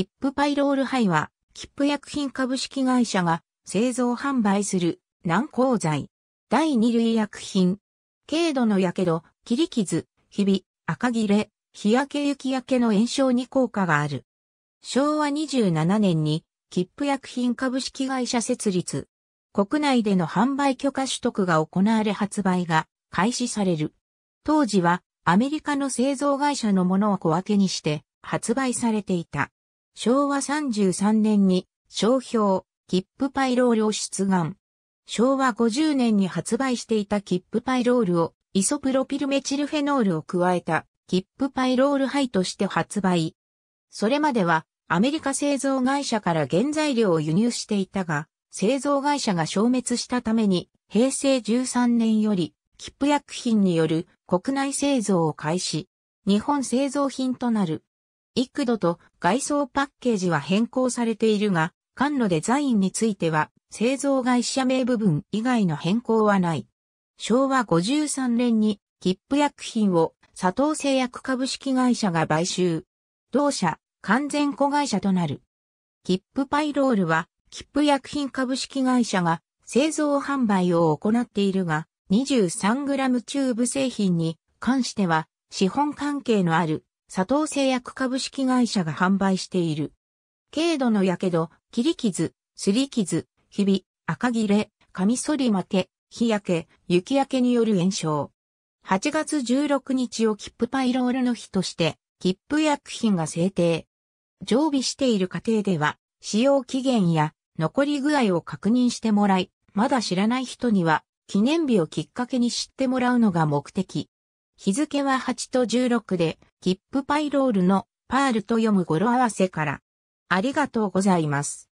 ップパイロールハイは、切符薬品株式会社が製造販売する軟膏剤。第二類薬品。軽度の火傷、切り傷、ひび、赤切れ、日焼け雪焼けの炎症に効果がある。昭和27年に、切符薬品株式会社設立。国内での販売許可取得が行われ発売が開始される。当時はアメリカの製造会社のものを小分けにして発売されていた。昭和33年に商標、切符パイロールを出願。昭和50年に発売していた切符パイロールをイソプロピルメチルフェノールを加えた切符パイロール灰として発売。それまではアメリカ製造会社から原材料を輸入していたが、製造会社が消滅したために平成13年より切符薬品による国内製造を開始。日本製造品となる幾度と外装パッケージは変更されているが、缶のデザインについては、製造会社名部分以外の変更はない。昭和53年に、切符薬品を佐藤製薬株式会社が買収。同社、完全子会社となる。切符パイロールは、切符薬品株式会社が製造販売を行っているが、23g チューブ製品に関しては、資本関係のある佐藤製薬株式会社が販売している。軽度の火傷、切り傷、すり傷、ひび、赤切れ、カミソリ負け、日焼け、雪焼けによる炎症。8月16日を切符パイロールの日として、切符薬品が制定。常備している家庭では、使用期限や残り具合を確認してもらい、まだ知らない人には、記念日をきっかけに知ってもらうのが目的。日付は8と16で、キップパイロールのパールと読む語呂合わせから。ありがとうございます。